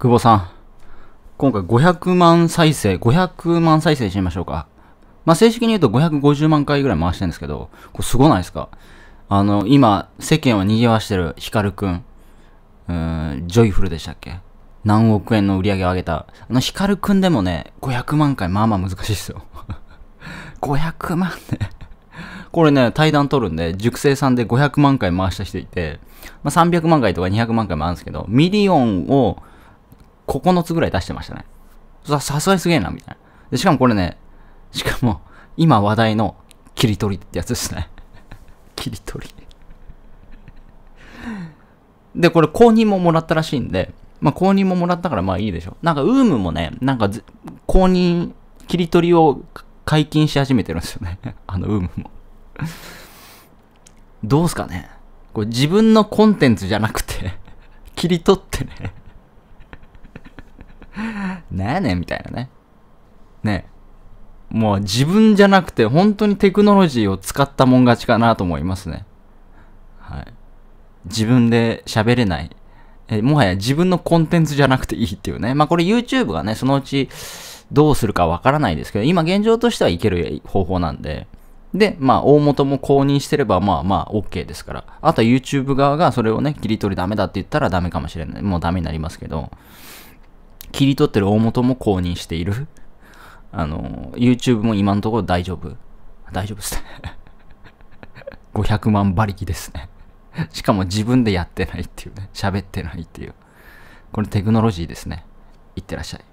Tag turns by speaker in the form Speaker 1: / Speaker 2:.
Speaker 1: 久保さん。今回500万再生、500万再生しましょうか。まあ、正式に言うと550万回ぐらい回してるんですけど、これすごないですかあの、今、世間を賑わしてるヒカルくん。うん、ジョイフルでしたっけ何億円の売り上げを上げた。あの、ヒカルくんでもね、500万回、まあまあ難しいっすよ。500 万ねこれね、対談取るんで、熟成さんで500万回回した人いて、まあ、300万回とか200万回もあるんですけど、ミリオンを9つぐらい出してましたね。さ、さすがにすげえな、みたいな。で、しかもこれね、しかも、今話題の切り取りってやつですね。切り取りで、これ公認ももらったらしいんで、まあ公認ももらったからまあいいでしょ。なんかウームもね、なんか公認、切り取りを解禁し始めてるんですよね。あのウームもどうすかねこれ自分のコンテンツじゃなくて切り取ってね何 やねんみたいなね。ね。もう自分じゃなくて本当にテクノロジーを使ったもん勝ちかなと思いますね。はい。自分で喋れない。え、もはや自分のコンテンツじゃなくていいっていうね。まあこれ YouTube がね、そのうちどうするかわからないですけど、今現状としてはいける方法なんで。で、まあ大元も公認してればまあまあ OK ですから。あとは YouTube 側がそれをね、切り取りダメだって言ったらダメかもしれない。もうダメになりますけど。切り取ってる大元も公認している。あの、YouTube も今のところ大丈夫。大丈夫ですね。500 万馬力ですね。しかも自分でやってないっていうね。喋ってないっていう。これテクノロジーですね。いってらっしゃい。